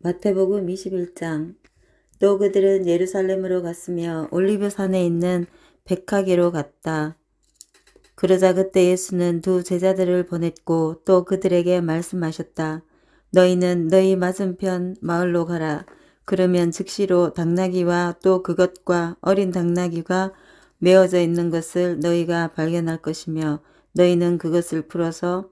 마태복음 21장 또 그들은 예루살렘으로 갔으며 올리브산에 있는 백화계로 갔다. 그러자 그때 예수는 두 제자들을 보냈고 또 그들에게 말씀하셨다. 너희는 너희 맞은편 마을로 가라. 그러면 즉시로 당나귀와 또 그것과 어린 당나귀가 메어져 있는 것을 너희가 발견할 것이며 너희는 그것을 풀어서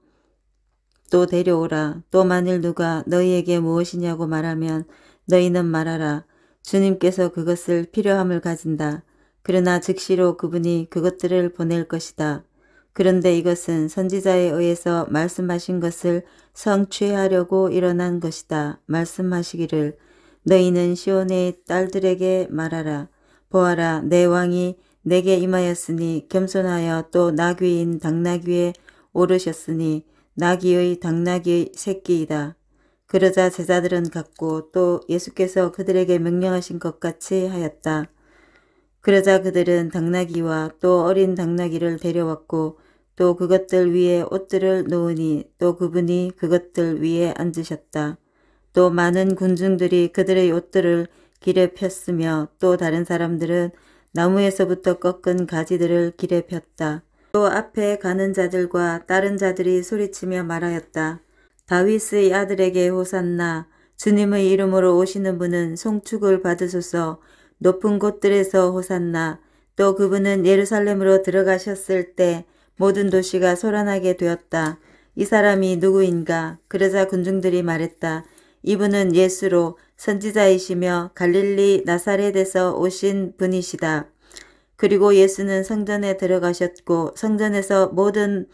또 데려오라. 또 만일 누가 너희에게 무엇이냐고 말하면 너희는 말하라. 주님께서 그것을 필요함을 가진다. 그러나 즉시로 그분이 그것들을 보낼 것이다. 그런데 이것은 선지자에 의해서 말씀하신 것을 성취하려고 일어난 것이다. 말씀하시기를 너희는 시온의 딸들에게 말하라. 보아라 내 왕이 내게 임하였으니 겸손하여 또 나귀인 당나귀에 오르셨으니 나귀의 당나귀의 새끼이다. 그러자 제자들은 갔고 또 예수께서 그들에게 명령하신 것 같이 하였다. 그러자 그들은 당나귀와 또 어린 당나귀를 데려왔고 또 그것들 위에 옷들을 놓으니 또 그분이 그것들 위에 앉으셨다. 또 많은 군중들이 그들의 옷들을 길에 폈으며 또 다른 사람들은 나무에서부터 꺾은 가지들을 길에 폈다. 또 앞에 가는 자들과 다른 자들이 소리치며 말하였다. 다윗의 아들에게 호산나 주님의 이름으로 오시는 분은 송축을 받으소서 높은 곳들에서 호산나 또 그분은 예루살렘으로 들어가셨을 때 모든 도시가 소란하게 되었다. 이 사람이 누구인가? 그러자 군중들이 말했다. 이분은 예수로 선지자이시며 갈릴리 나사렛에서 오신 분이시다. 그리고 예수는 성전에 들어가셨고 성전에서 모든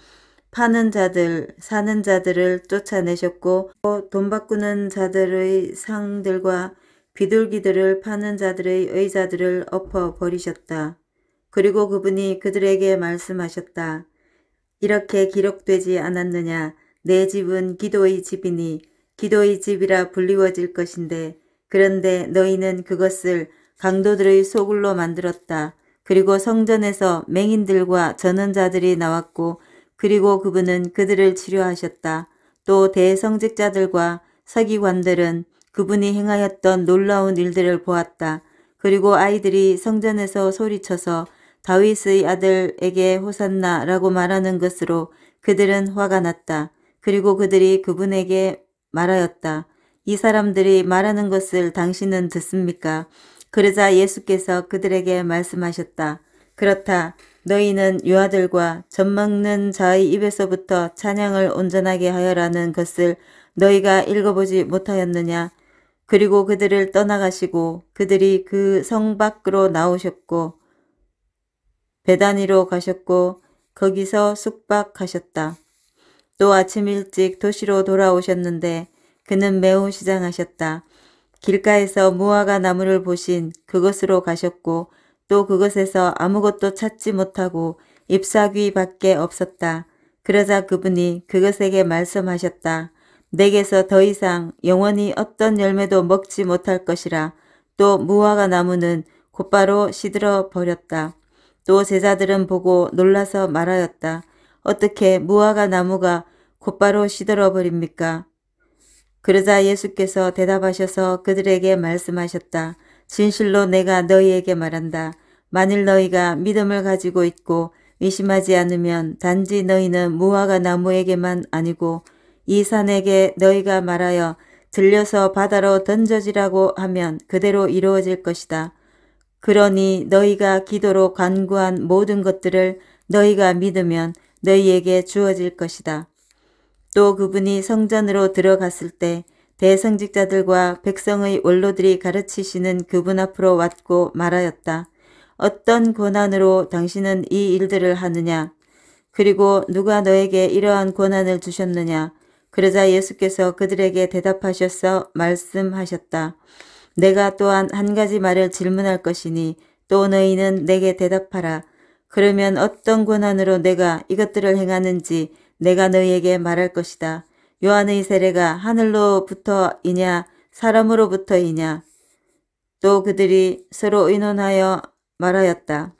파는 자들, 사는 자들을 쫓아내셨고 돈 바꾸는 자들의 상들과 비둘기들을 파는 자들의 의자들을 엎어버리셨다. 그리고 그분이 그들에게 말씀하셨다. 이렇게 기록되지 않았느냐. 내 집은 기도의 집이니 기도의 집이라 불리워질 것인데 그런데 너희는 그것을 강도들의 소굴로 만들었다. 그리고 성전에서 맹인들과 전원자들이 나왔고 그리고 그분은 그들을 치료하셨다. 또 대성직자들과 서기관들은 그분이 행하였던 놀라운 일들을 보았다. 그리고 아이들이 성전에서 소리쳐서 다윗의 아들에게 호산나라고 말하는 것으로 그들은 화가 났다. 그리고 그들이 그분에게 말하였다. 이 사람들이 말하는 것을 당신은 듣습니까? 그러자 예수께서 그들에게 말씀하셨다. 그렇다. 너희는 유아들과 젖 먹는 자의 입에서부터 찬양을 온전하게 하여라는 것을 너희가 읽어보지 못하였느냐. 그리고 그들을 떠나가시고 그들이 그 성 밖으로 나오셨고 배단위로 가셨고 거기서 숙박하셨다. 또 아침 일찍 도시로 돌아오셨는데 그는 매우 시장하셨다. 길가에서 무화과 나무를 보신 그것으로 가셨고 또 그것에서 아무것도 찾지 못하고 잎사귀 밖에 없었다. 그러자 그분이 그것에게 말씀하셨다. 내게서 더 이상 영원히 어떤 열매도 먹지 못할 것이라 또 무화과 나무는 곧바로 시들어 버렸다. 또 제자들은 보고 놀라서 말하였다. 어떻게 무화과 나무가 곧바로 시들어 버립니까? 그러자 예수께서 대답하셔서 그들에게 말씀하셨다. 진실로 내가 너희에게 말한다. 만일 너희가 믿음을 가지고 있고 의심하지 않으면 단지 너희는 무화과 나무에게만 아니고 이 산에게 너희가 말하여 들려서 바다로 던져지라고 하면 그대로 이루어질 것이다. 그러니 너희가 기도로 간구한 모든 것들을 너희가 믿으면 너희에게 주어질 것이다. 또 그분이 성전으로 들어갔을 때 대성직자들과 백성의 원로들이 가르치시는 그분 앞으로 왔고 말하였다. 어떤 고난으로 당신은 이 일들을 하느냐? 그리고 누가 너에게 이러한 고난을 주셨느냐? 그러자 예수께서 그들에게 대답하셔서 말씀하셨다. 내가 또한 한 가지 말을 질문할 것이니 또 너희는 내게 대답하라. 그러면 어떤 권한으로 내가 이것들을 행하는지 내가 너희에게 말할 것이다. 요한의 세례가 하늘로부터이냐 사람으로부터이냐 또 그들이 서로 의논하여 말하였다.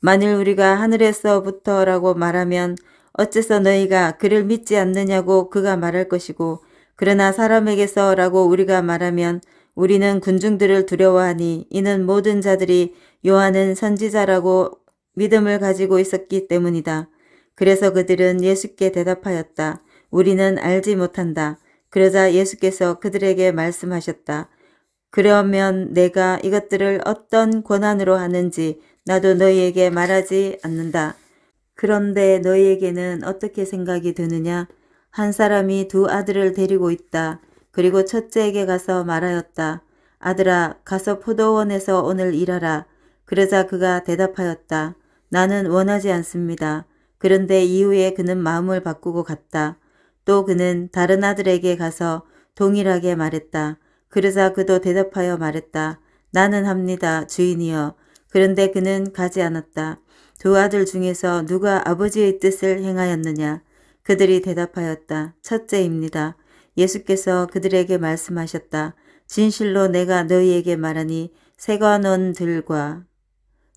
만일 우리가 하늘에서부터라고 말하면 어째서 너희가 그를 믿지 않느냐고 그가 말할 것이고 그러나 사람에게서라고 우리가 말하면 우리는 군중들을 두려워하니 이는 모든 자들이 요한은 선지자라고 믿음을 가지고 있었기 때문이다. 그래서 그들은 예수께 대답하였다. 우리는 알지 못한다. 그러자 예수께서 그들에게 말씀하셨다. 그러면 내가 이것들을 어떤 권한으로 하는지 나도 너희에게 말하지 않는다. 그런데 너희에게는 어떻게 생각이 드느냐? 한 사람이 두 아들을 데리고 있다. 그리고 첫째에게 가서 말하였다. 아들아 가서 포도원에서 오늘 일하라. 그러자 그가 대답하였다. 나는 원하지 않습니다. 그런데 이후에 그는 마음을 바꾸고 갔다. 또 그는 다른 아들에게 가서 동일하게 말했다. 그러자 그도 대답하여 말했다. 나는 합니다. 주인이여. 그런데 그는 가지 않았다. 두 아들 중에서 누가 아버지의 뜻을 행하였느냐? 그들이 대답하였다. 첫째입니다. 예수께서 그들에게 말씀하셨다. 진실로 내가 너희에게 말하니 세관원들과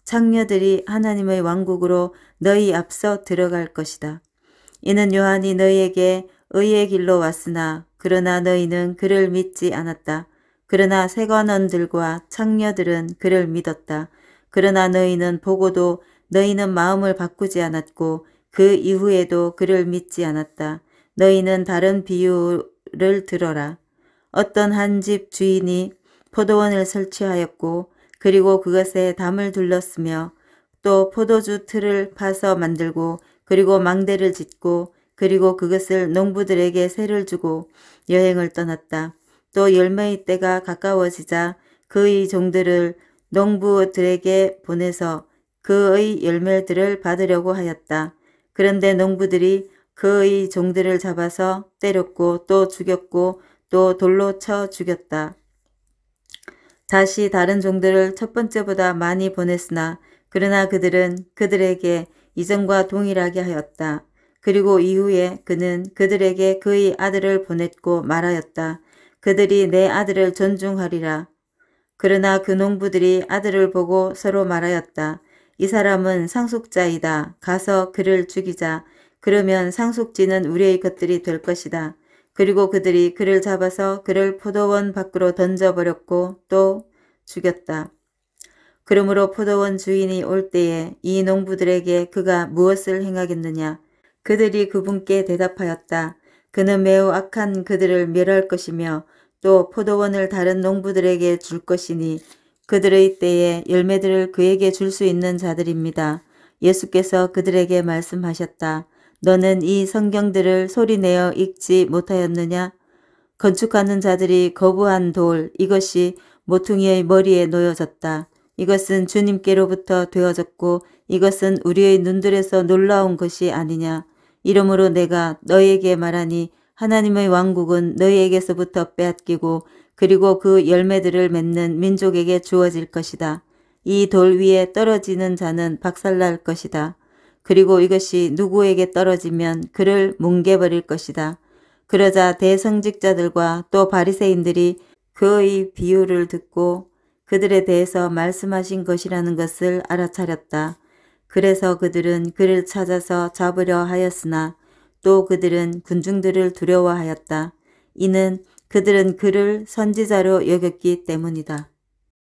창녀들이 하나님의 왕국으로 너희 앞서 들어갈 것이다. 이는 요한이 너희에게 의의 길로 왔으나 그러나 너희는 그를 믿지 않았다. 그러나 세관원들과 창녀들은 그를 믿었다. 그러나 너희는 보고도 너희는 마음을 바꾸지 않았고 그 이후에도 그를 믿지 않았다. 너희는 다른 비유 를 들어라. 어떤 한 집 주인이 포도원을 설치하였고 그리고 그것에 담을 둘렀으며 또 포도주 틀을 파서 만들고 그리고 망대를 짓고 그리고 그것을 농부들에게 세를 주고 여행을 떠났다. 또 열매의 때가 가까워지자 그의 종들을 농부들에게 보내서 그의 열매들을 받으려고 하였다. 그런데 농부들이 그의 종들을 잡아서 때렸고 또 죽였고 또 돌로 쳐 죽였다. 다시 다른 종들을 첫 번째보다 많이 보냈으나 그러나 그들은 그들에게 이전과 동일하게 하였다. 그리고 이후에 그는 그들에게 그의 아들을 보냈고 말하였다. 그들이 내 아들을 존중하리라. 그러나 그 농부들이 아들을 보고 서로 말하였다. 이 사람은 상속자이다. 가서 그를 죽이자. 그러면 상속지는 우리의 것들이 될 것이다. 그리고 그들이 그를 잡아서 그를 포도원 밖으로 던져버렸고 또 죽였다. 그러므로 포도원 주인이 올 때에 이 농부들에게 그가 무엇을 행하겠느냐. 그들이 그분께 대답하였다. 그는 매우 악한 그들을 멸할 것이며 또 포도원을 다른 농부들에게 줄 것이니 그들의 때에 열매들을 그에게 줄 수 있는 자들입니다. 예수께서 그들에게 말씀하셨다. 너는 이 성경들을 소리내어 읽지 못하였느냐? 건축하는 자들이 거부한 돌 이것이 모퉁이의 머리에 놓여졌다. 이것은 주님께로부터 되어졌고 이것은 우리의 눈들에서 놀라운 것이 아니냐. 이러므로 내가 너에게 말하니 하나님의 왕국은 너희에게서부터 빼앗기고 그리고 그 열매들을 맺는 민족에게 주어질 것이다. 이 돌 위에 떨어지는 자는 박살날 것이다. 그리고 이것이 누구에게 떨어지면 그를 뭉개버릴 것이다. 그러자 대성직자들과 또 바리새인들이 그의 비유를 듣고 그들에 대해서 말씀하신 것이라는 것을 알아차렸다. 그래서 그들은 그를 찾아서 잡으려 하였으나 또 그들은 군중들을 두려워하였다. 이는 그들은 그를 선지자로 여겼기 때문이다.